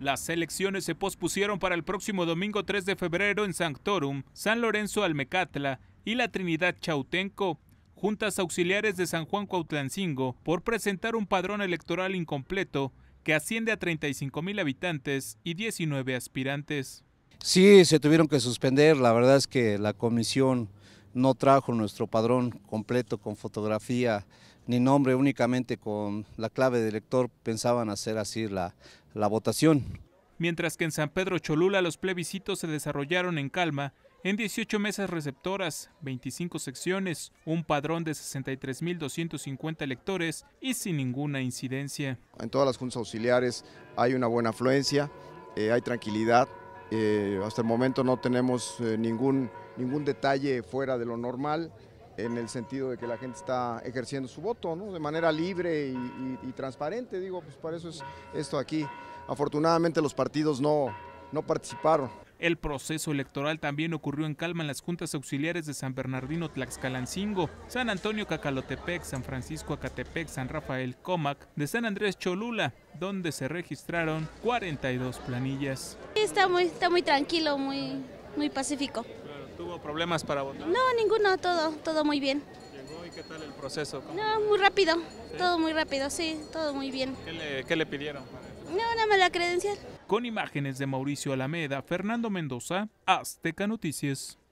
Las elecciones se pospusieron para el próximo domingo 3 de febrero en Sanctorum, San Lorenzo Almecatla y la Trinidad Chautenco, juntas auxiliares de San Juan Cuautlancingo, por presentar un padrón electoral incompleto que asciende a 35 mil habitantes y 19 aspirantes. Sí, se tuvieron que suspender, la verdad es que la comisión no trajo nuestro padrón completo con fotografía ni nombre, únicamente con la clave de elector pensaban hacer así la, votación. Mientras que en San Pedro Cholula los plebiscitos se desarrollaron en calma, en 18 mesas receptoras, 25 secciones, un padrón de 63.250 electores y sin ninguna incidencia. En todas las juntas auxiliares hay una buena afluencia, eh, hay tranquilidad. Eh, hasta el momento no tenemos eh, ningún ningún detalle fuera de lo normal en el sentido de que la gente está ejerciendo su voto ¿no? de manera libre y, transparente, digo, pues para eso es esto aquí. Afortunadamente los partidos no, no participaron. El proceso electoral también ocurrió en calma en las juntas auxiliares de San Bernardino Tlaxcalancingo, San Antonio Cacalotepec, San Francisco Acatepec, San Rafael Comac, de San Andrés Cholula, donde se registraron 42 planillas. Está muy, está muy tranquilo, muy, muy pacífico. ¿Tuvo problemas para votar? No, ninguno, todo, todo muy bien. ¿Llegó y qué tal el proceso? No, muy rápido, todo muy rápido, sí, todo muy bien. ¿Qué le, qué le pidieron? No, nada más la credencial. Con imágenes de Mauricio Alameda, Fernando Mendoza, Azteca Noticias.